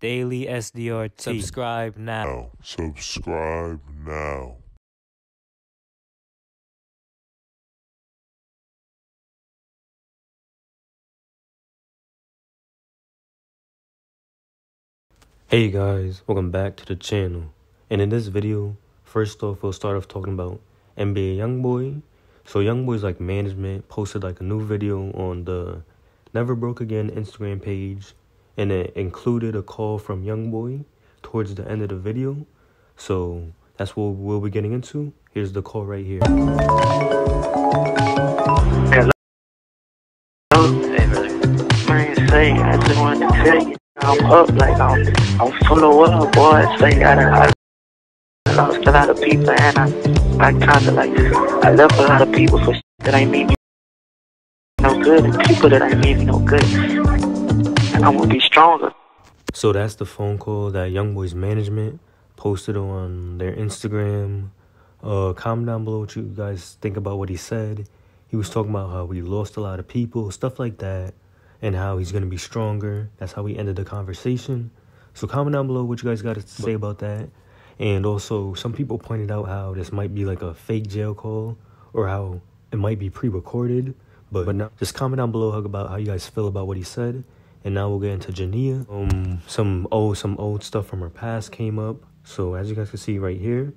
Daily SDRT. Subscribe now. Oh, subscribe now. Hey guys, welcome back to the channel. And in this video, first off, we'll start off talking about NBA YoungBoy. So YoungBoy's like management posted like a new video on the Never Broke Again Instagram page and it included a call from Young Boy towards the end of the video. So that's what we'll be getting into. Here's the call right here. Hello? Hey, brother. Man, say, I just wanted to tell you, I'm up, like, I'm, I'm from the world, boy. Say, I, I lost a lot of people, and I, I kind of, like, I left a lot of people for that I mean no good, people that I mean no good. I gonna be stronger. So that's the phone call that Young Boys management posted on their Instagram. Uh, comment down below what you guys think about what he said. He was talking about how we lost a lot of people, stuff like that, and how he's gonna be stronger. That's how we ended the conversation. So comment down below what you guys got to say about that. And also, some people pointed out how this might be like a fake jail call, or how it might be pre-recorded. But, but now, just comment down below about how you guys feel about what he said and now we'll get into Jania. Um, some old some old stuff from her past came up. So as you guys can see right here,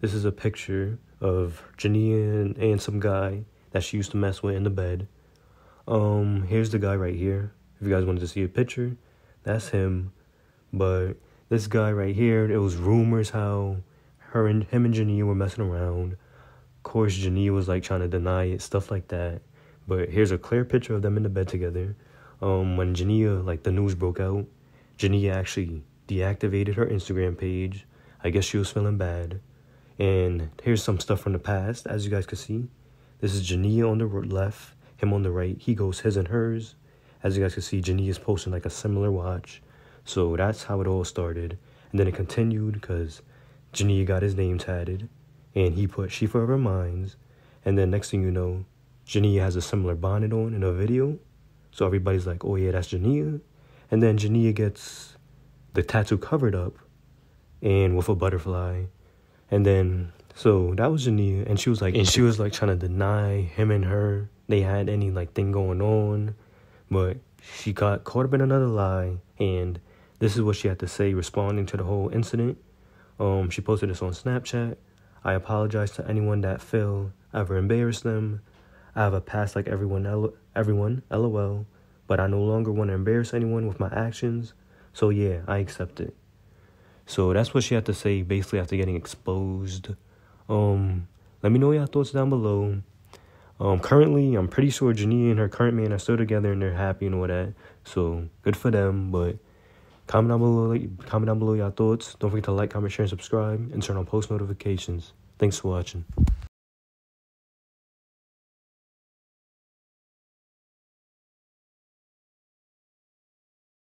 this is a picture of Jania and, and some guy that she used to mess with in the bed. Um, here's the guy right here. If you guys wanted to see a picture, that's him. But this guy right here, it was rumors how her and him and Jania were messing around. Of course, Jania was like trying to deny it, stuff like that. But here's a clear picture of them in the bed together um, when Jania, like the news broke out, Jania actually deactivated her Instagram page. I guess she was feeling bad. And here's some stuff from the past, as you guys can see. This is Jania on the left, him on the right. He goes his and hers. As you guys can see, Jania is posting like a similar watch. So that's how it all started. And then it continued because Jania got his name tatted. And he put She Forever Minds. And then next thing you know, Jania has a similar bonnet on in a video. So everybody's like, oh yeah, that's Jania. And then Jania gets the tattoo covered up and with a butterfly. And then, so that was Jania. And she was like, and she was like trying to deny him and her they had any like thing going on. But she got caught up in another lie. And this is what she had to say responding to the whole incident. Um, she posted this on Snapchat. I apologize to anyone that Phil ever embarrassed them. I have a past like everyone else everyone, lol, but I no longer want to embarrass anyone with my actions, so yeah, I accept it. So that's what she had to say basically after getting exposed. Um, let me know your thoughts down below. Um, currently, I'm pretty sure Janie and her current man are still together and they're happy and all that. So good for them. But comment down below, comment down below your thoughts. Don't forget to like, comment, share, and subscribe, and turn on post notifications. Thanks for watching.